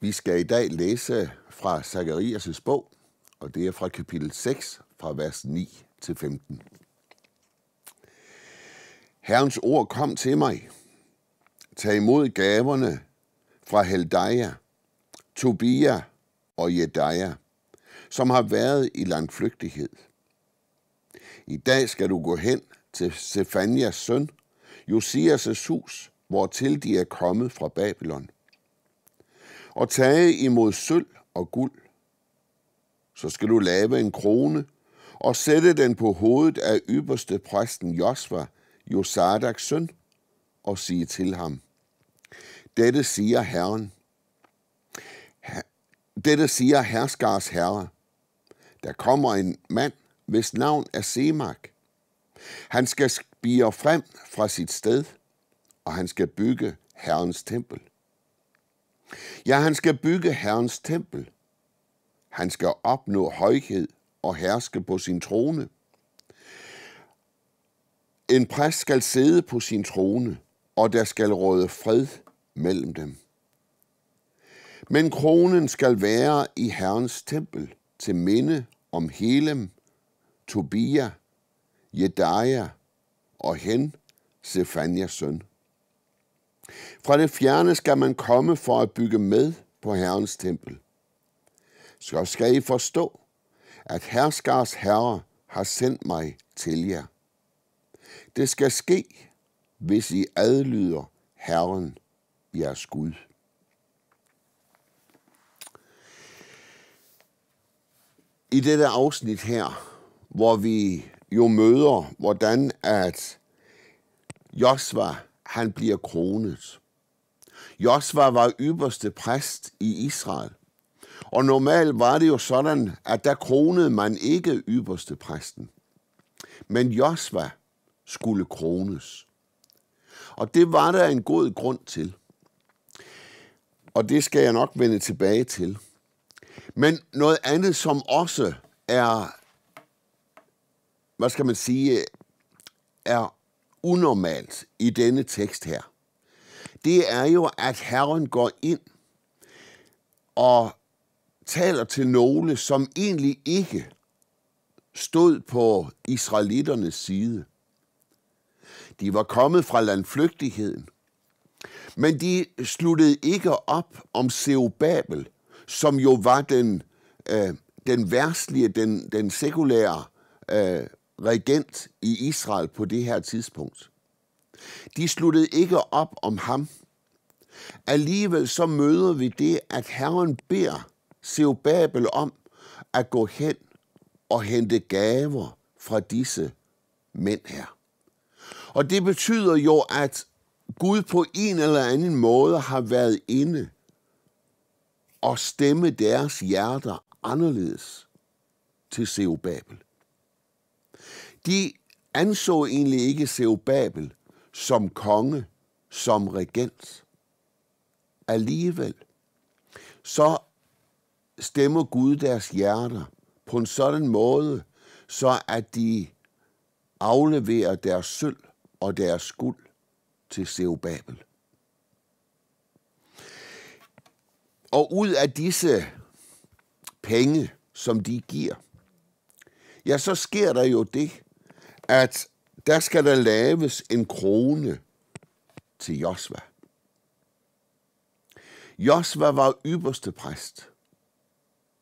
Vi skal i dag læse fra Zacharias' bog, og det er fra kapitel 6, fra vers 9 til 15. Herrens ord kom til mig. Tag imod gaverne fra Heldaja, Tobia og Jedaja, som har været i flygtighed. I dag skal du gå hen til Sefanias søn, Josias' hus, hvor til de er kommet fra Babylon og tage imod sølv og guld. Så skal du lave en krone og sætte den på hovedet af ypperste præsten Josva, Josadaks søn, og sige til ham, Dette siger Herren, dette siger herskars herre. Der kommer en mand, hvis navn er Semak. Han skal spire frem fra sit sted, og han skal bygge Herrens tempel. Ja, han skal bygge Herrens tempel. Han skal opnå højhed og herske på sin trone. En præst skal sidde på sin trone, og der skal råde fred mellem dem. Men kronen skal være i Herrens tempel til minde om Helem, Tobia, Jedaja og hen Sefanias søn. Fra det fjerne skal man komme for at bygge med på Herrens tempel. Så skal I forstå, at herskars herre har sendt mig til jer. Det skal ske, hvis I adlyder Herren, jeres Gud. I dette afsnit her, hvor vi jo møder, hvordan at Josva han bliver kronet. Josva var ypperste præst i Israel. Og normalt var det jo sådan, at der kronede man ikke ypperste præsten. Men Josva skulle krones. Og det var der en god grund til. Og det skal jeg nok vende tilbage til. Men noget andet, som også er, hvad skal man sige, er unormalt i denne tekst her, det er jo, at Herren går ind og taler til nogle, som egentlig ikke stod på israeliternes side. De var kommet fra landflygtigheden, men de sluttede ikke op om Seobabel, som jo var den, øh, den værstlige, den, den sekulære øh, regent i Israel på det her tidspunkt. De sluttede ikke op om ham. Alligevel så møder vi det, at Herren beder Seobabel om at gå hen og hente gaver fra disse mænd her. Og det betyder jo, at Gud på en eller anden måde har været inde og stemme deres hjerter anderledes til Seobabel de anså egentlig ikke Seobabel som konge, som regent. Alligevel, så stemmer Gud deres hjerter på en sådan måde, så at de afleverer deres sølv og deres guld til Seobabel. Og ud af disse penge, som de giver, ja, så sker der jo det, at der skal der laves en krone til Josva. Josva var ypperste præst,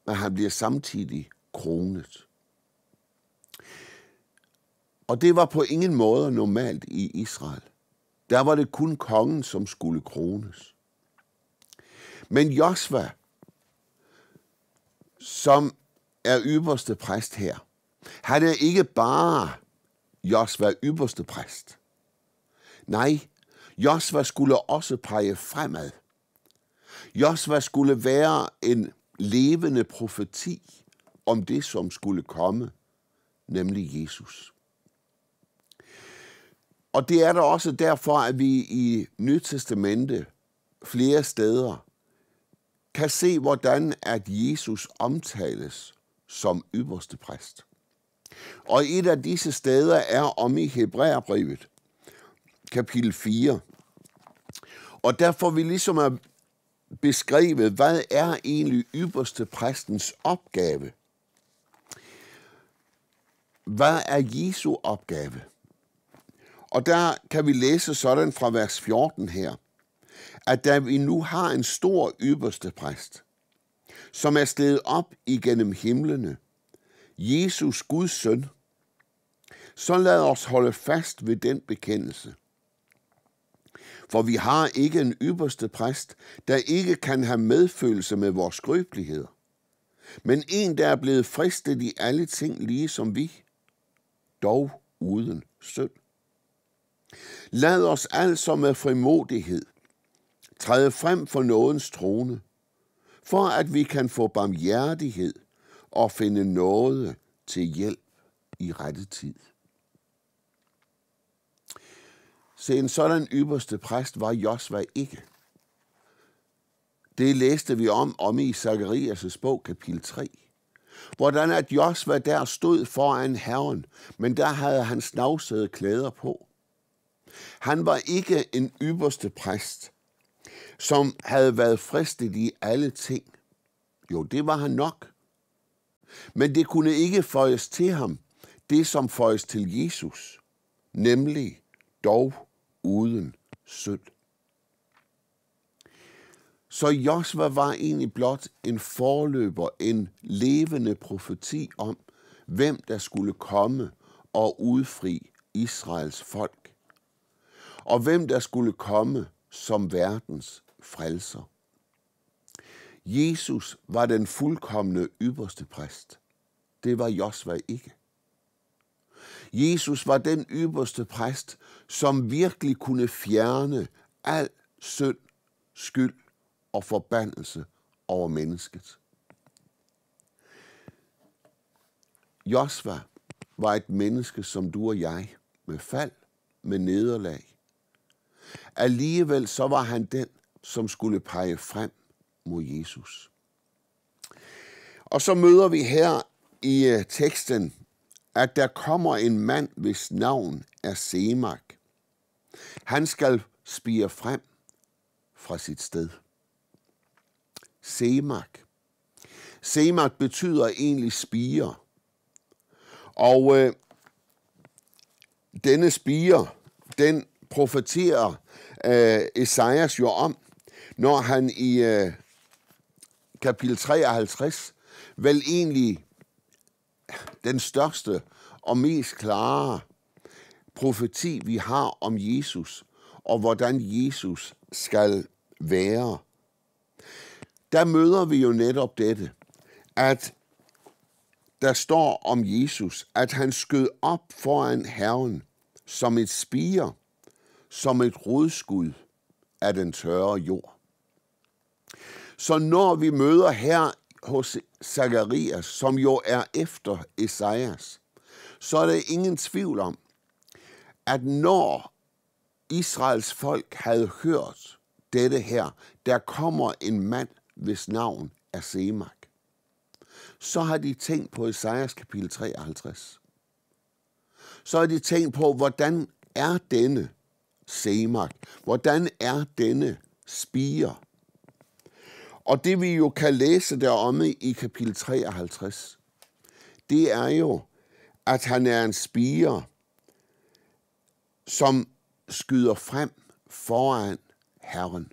men han bliver samtidig kronet. Og det var på ingen måde normalt i Israel. Der var det kun kongen, som skulle krones. Men Josva, som er ypperste præst her, han er ikke bare Josva ypperste præst. Nej, Josva skulle også pege fremad. Josva skulle være en levende profeti om det, som skulle komme, nemlig Jesus. Og det er der også derfor, at vi i Nytestamente flere steder kan se, hvordan at Jesus omtales som ypperste præst. Og et af disse steder er om i Hebræerbrevet, kapitel 4. Og der får vi ligesom at beskrive, hvad er egentlig ypperste præstens opgave? Hvad er Jesu opgave? Og der kan vi læse sådan fra vers 14 her, at da vi nu har en stor ypperste præst, som er steget op igennem himlene, Jesus, Guds søn, så lad os holde fast ved den bekendelse. For vi har ikke en ypperste præst, der ikke kan have medfølelse med vores skrøbeligheder, men en, der er blevet fristet i alle ting lige som vi, dog uden synd. Lad os altså med frimodighed træde frem for nådens trone, for at vi kan få barmhjertighed og finde noget til hjælp i rette tid. Se, en sådan ypperste præst var Josva ikke. Det læste vi om, om i Zacharias' bog, kapitel 3. Hvordan at Josva der stod foran herren, men der havde han snavsede klæder på. Han var ikke en ypperste præst, som havde været fristet i alle ting. Jo, det var han nok, men det kunne ikke føjes til ham, det som føjes til Jesus, nemlig dog uden synd. Så Josva var egentlig blot en forløber, en levende profeti om, hvem der skulle komme og udfri Israels folk, og hvem der skulle komme som verdens frelser. Jesus var den fuldkommende ypperste præst. Det var Josva ikke. Jesus var den ypperste præst, som virkelig kunne fjerne al synd, skyld og forbandelse over mennesket. Josva var et menneske som du og jeg, med fald, med nederlag. Alligevel så var han den, som skulle pege frem mod Jesus. Og så møder vi her i øh, teksten, at der kommer en mand, hvis navn er Semak. Han skal spire frem fra sit sted. Semak. Semak betyder egentlig spire. Og øh, denne spire, den profeterer øh, Esajas jo om, når han i øh, kapitel 53 vel egentlig den største og mest klare profeti, vi har om Jesus, og hvordan Jesus skal være. Der møder vi jo netop dette, at der står om Jesus, at han skød op foran Herren som et spire, som et rodskud af den tørre jord. Så når vi møder her hos Zacharias, som jo er efter Esajas, så er det ingen tvivl om, at når Israels folk havde hørt dette her, der kommer en mand, hvis navn er Semak, så har de tænkt på Esajas kapitel 53. Så har de tænkt på, hvordan er denne Semak? Hvordan er denne spiger? Og det vi jo kan læse deromme i kapitel 53, det er jo, at han er en spire, som skyder frem foran Herren.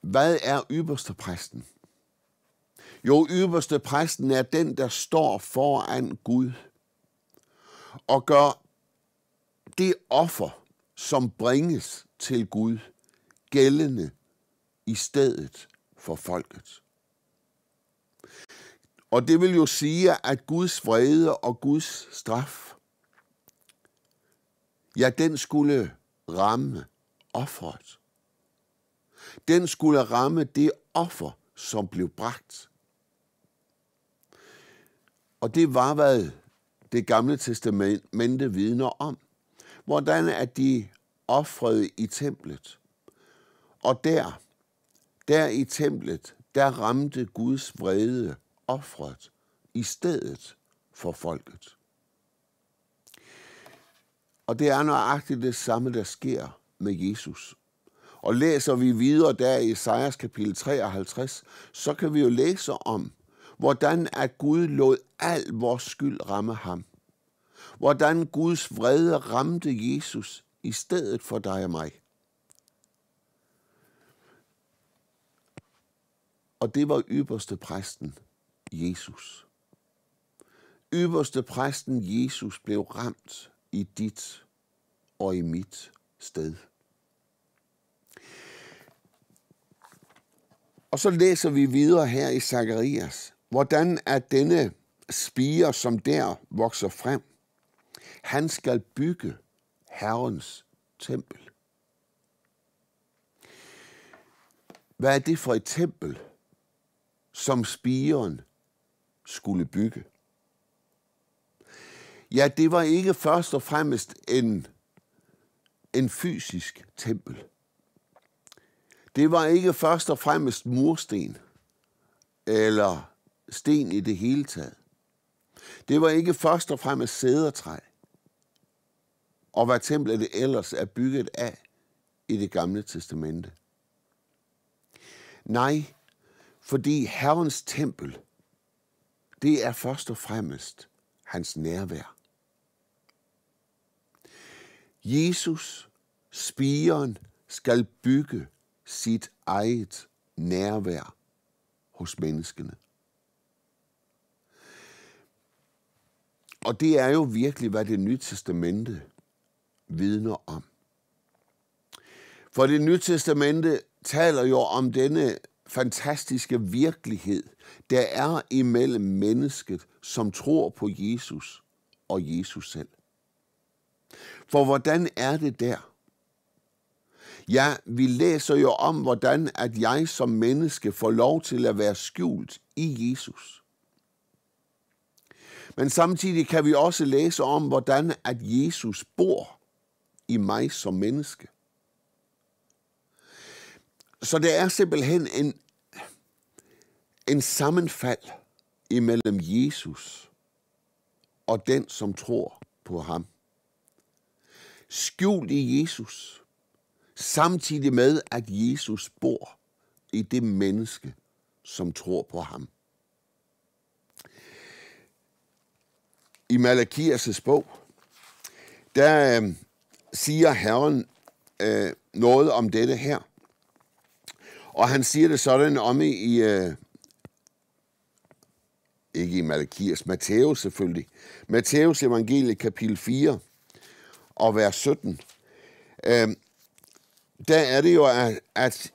Hvad er ypperste præsten? Jo, ypperste præsten er den, der står foran Gud og gør det offer, som bringes til Gud, gældende i stedet for folket. Og det vil jo sige, at Guds vrede og Guds straf, ja, den skulle ramme offeret. Den skulle ramme det offer, som blev bragt. Og det var, hvad det gamle testamente vidner om. Hvordan at de offrede i templet. Og der der i templet, der ramte Guds vrede offret i stedet for folket. Og det er nøjagtigt det samme, der sker med Jesus. Og læser vi videre der i Esajas kapitel 53, så kan vi jo læse om, hvordan at Gud lod al vores skyld ramme ham. Hvordan Guds vrede ramte Jesus i stedet for dig og mig. Og det var ypperste præsten, Jesus. Ypperste præsten Jesus blev ramt i dit og i mit sted. Og så læser vi videre her i Zakarias, hvordan er denne spire, som der vokser frem, han skal bygge Herrens tempel. Hvad er det for et tempel? som spiren skulle bygge. Ja, det var ikke først og fremmest en, en fysisk tempel. Det var ikke først og fremmest mursten eller sten i det hele taget. Det var ikke først og fremmest sædertræ og hvad templet ellers er bygget af i det gamle testamente. Nej, fordi Herrens tempel, det er først og fremmest hans nærvær. Jesus, spiren, skal bygge sit eget nærvær hos menneskene. Og det er jo virkelig, hvad det nye testamente vidner om. For det nye testamente taler jo om denne fantastiske virkelighed, der er imellem mennesket, som tror på Jesus og Jesus selv. For hvordan er det der? Ja, vi læser jo om, hvordan at jeg som menneske får lov til at være skjult i Jesus. Men samtidig kan vi også læse om, hvordan at Jesus bor i mig som menneske. Så det er simpelthen en en sammenfald imellem Jesus og den, som tror på ham. Skjult i Jesus, samtidig med, at Jesus bor i det menneske, som tror på ham. I Malakias' bog, der øh, siger Herren øh, noget om dette her. Og han siger det sådan om i, i øh, ikke i Malakias, Matteus selvfølgelig. Matteus evangelie kapitel 4 og vers 17. Øhm, der er det jo, at, at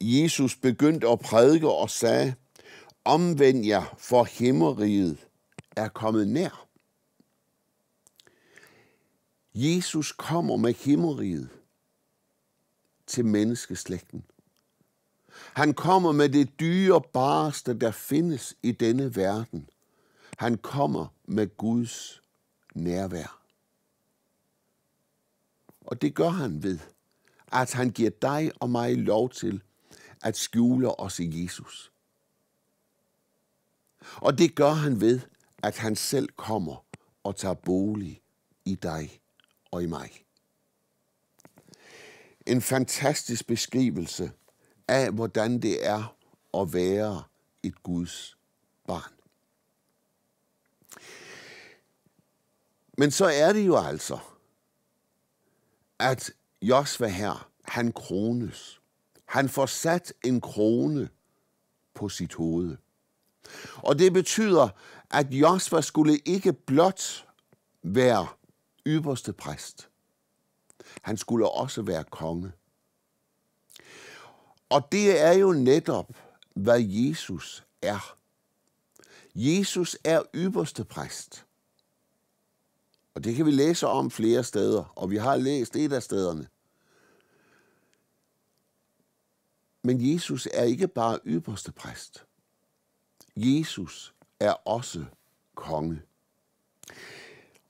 Jesus begyndte at prædike og sagde, omvend jer, for himmeriget er kommet nær. Jesus kommer med himmeriget til menneskeslægten. Han kommer med det dyrebareste, der findes i denne verden. Han kommer med Guds nærvær. Og det gør han ved, at han giver dig og mig lov til at skjule os i Jesus. Og det gør han ved, at han selv kommer og tager bolig i dig og i mig. En fantastisk beskrivelse af, hvordan det er at være et Guds barn. Men så er det jo altså, at Josva her, han krones. Han får sat en krone på sit hoved. Og det betyder, at Josva skulle ikke blot være ypperste præst. Han skulle også være konge. Og det er jo netop, hvad Jesus er. Jesus er ypperste præst. Og det kan vi læse om flere steder, og vi har læst et af stederne. Men Jesus er ikke bare ypperste præst. Jesus er også konge.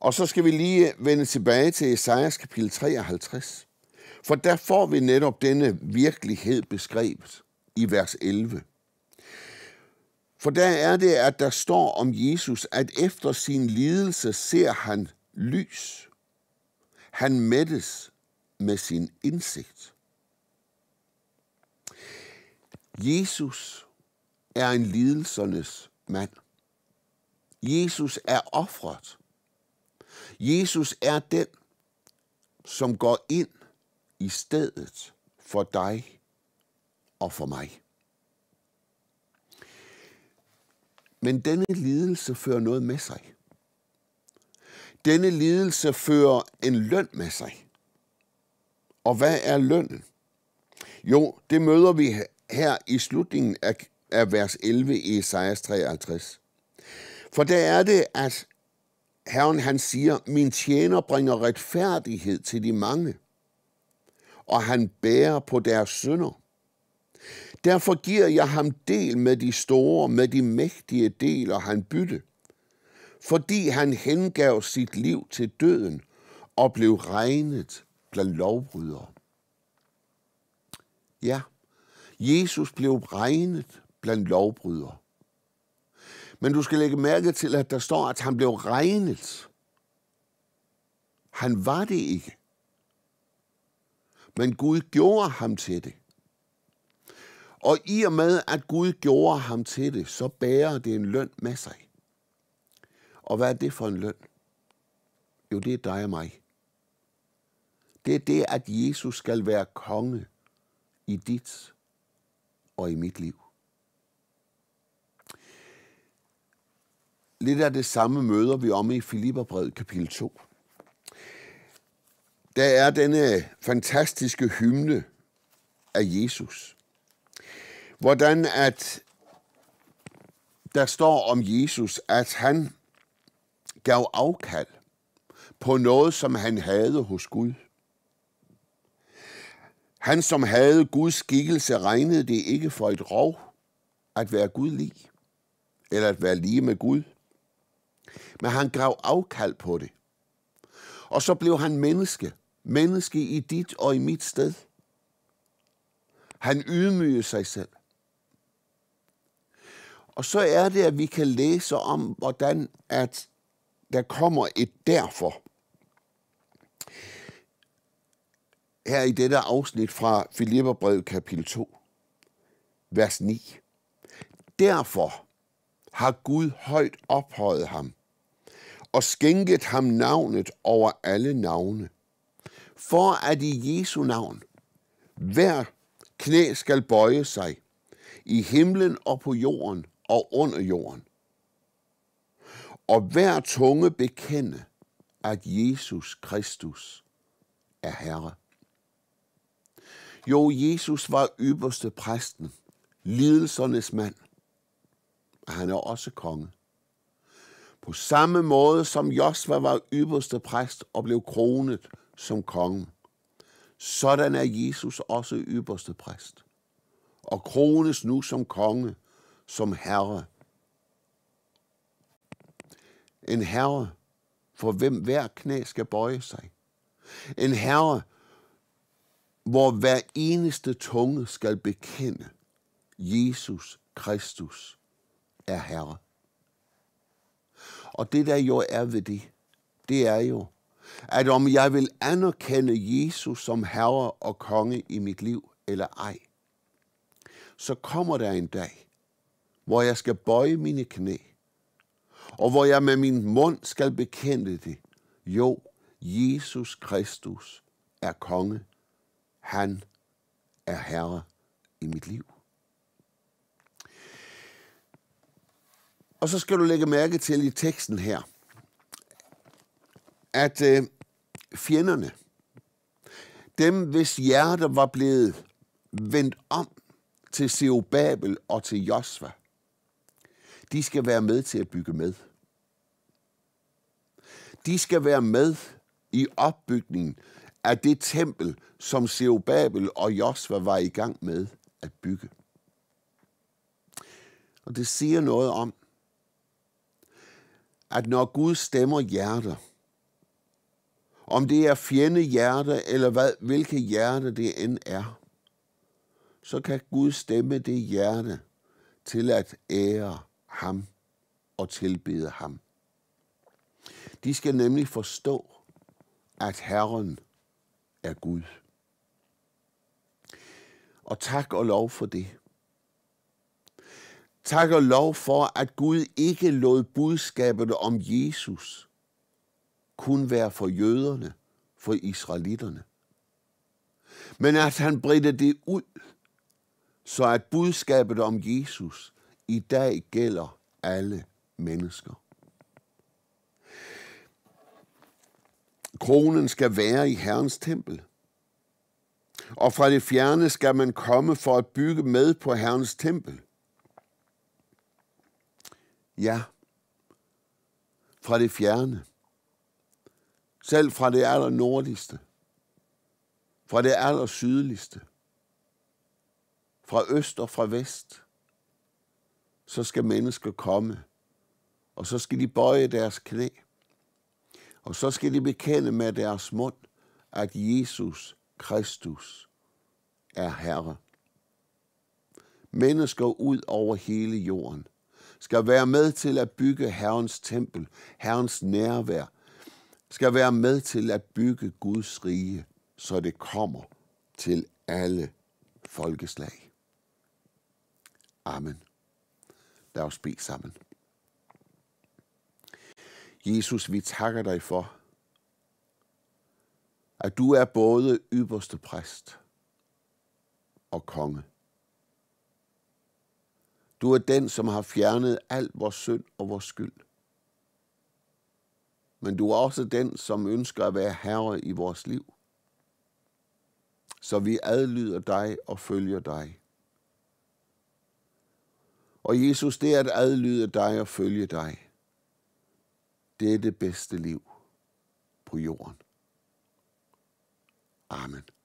Og så skal vi lige vende tilbage til Esajas kapitel 53. For der får vi netop denne virkelighed beskrevet i vers 11. For der er det, at der står om Jesus, at efter sin lidelse ser han lys. Han mættes med sin indsigt. Jesus er en lidelsernes mand. Jesus er offret. Jesus er den, som går ind i stedet for dig og for mig. Men denne lidelse fører noget med sig. Denne lidelse fører en løn med sig. Og hvad er lønnen? Jo, det møder vi her i slutningen af, af vers 11 i Esajas 53. For der er det, at Herren han siger, min tjener bringer retfærdighed til de mange og han bærer på deres synder. Derfor giver jeg ham del med de store, med de mægtige deler han bytte, fordi han hengav sit liv til døden og blev regnet blandt lovbrydere. Ja, Jesus blev regnet blandt lovbrydere. Men du skal lægge mærke til, at der står, at han blev regnet. Han var det ikke men Gud gjorde ham til det. Og i og med, at Gud gjorde ham til det, så bærer det en løn med sig. Og hvad er det for en løn? Jo, det er dig og mig. Det er det, at Jesus skal være konge i dit og i mit liv. Lidt af det samme møder vi om i Filipperbrevet kapitel 2 der er denne fantastiske hymne af Jesus. Hvordan at der står om Jesus, at han gav afkald på noget, som han havde hos Gud. Han, som havde Guds skikkelse, regnede det ikke for et rov at være Gud lig, eller at være lige med Gud. Men han gav afkald på det. Og så blev han menneske menneske i dit og i mit sted. Han ydmygede sig selv. Og så er det, at vi kan læse om, hvordan at der kommer et derfor. Her i dette afsnit fra Filipperbrev kapitel 2, vers 9. Derfor har Gud højt ophøjet ham og skænket ham navnet over alle navne – for at i Jesu navn hver knæ skal bøje sig i himlen og på jorden og under jorden. Og hver tunge bekende, at Jesus Kristus er Herre. Jo, Jesus var ypperste præsten, lidelsernes mand, og han er også konge. På samme måde som Josva var ypperste præst og blev kronet som konge. Sådan er Jesus også ypperste præst, og krones nu som konge, som herre. En herre, for hvem hver knæ skal bøje sig. En herre, hvor hver eneste tunge skal bekende, Jesus Kristus er Herre. Og det der jo er ved det, det er jo, at om jeg vil anerkende Jesus som herre og konge i mit liv eller ej, så kommer der en dag, hvor jeg skal bøje mine knæ, og hvor jeg med min mund skal bekende det. Jo, Jesus Kristus er konge. Han er herre i mit liv. Og så skal du lægge mærke til i teksten her, at øh, fjenderne, dem hvis hjerter var blevet vendt om til Seobabel og til Josva, de skal være med til at bygge med. De skal være med i opbygningen af det tempel, som Seobabel og Josva var i gang med at bygge. Og det siger noget om, at når Gud stemmer hjerter, om det er fjendehjerte, eller hvad, hvilke hjerte det end er, så kan Gud stemme det hjerte til at ære ham og tilbede ham. De skal nemlig forstå, at Herren er Gud. Og tak og lov for det. Tak og lov for, at Gud ikke lod budskabet om Jesus kun være for jøderne, for israelitterne. Men at han bredte det ud, så at budskabet om Jesus i dag gælder alle mennesker. Kronen skal være i Herrens tempel. Og fra det fjerne skal man komme for at bygge med på Herrens tempel. Ja, fra det fjerne. Selv fra det aller nordligste, fra det aller sydligste, fra øst og fra vest, så skal mennesker komme, og så skal de bøje deres knæ, og så skal de bekende med deres mund, at Jesus Kristus er Herre. Mennesker ud over hele jorden skal være med til at bygge Herrens tempel, Herrens nærvær, skal være med til at bygge Guds rige, så det kommer til alle folkeslag. Amen. Lad os bede sammen. Jesus, vi takker dig for, at du er både ypperste præst og konge. Du er den, som har fjernet al vores synd og vores skyld men du er også den, som ønsker at være herre i vores liv. Så vi adlyder dig og følger dig. Og Jesus, det at adlyde dig og følge dig, det er det bedste liv på jorden. Amen.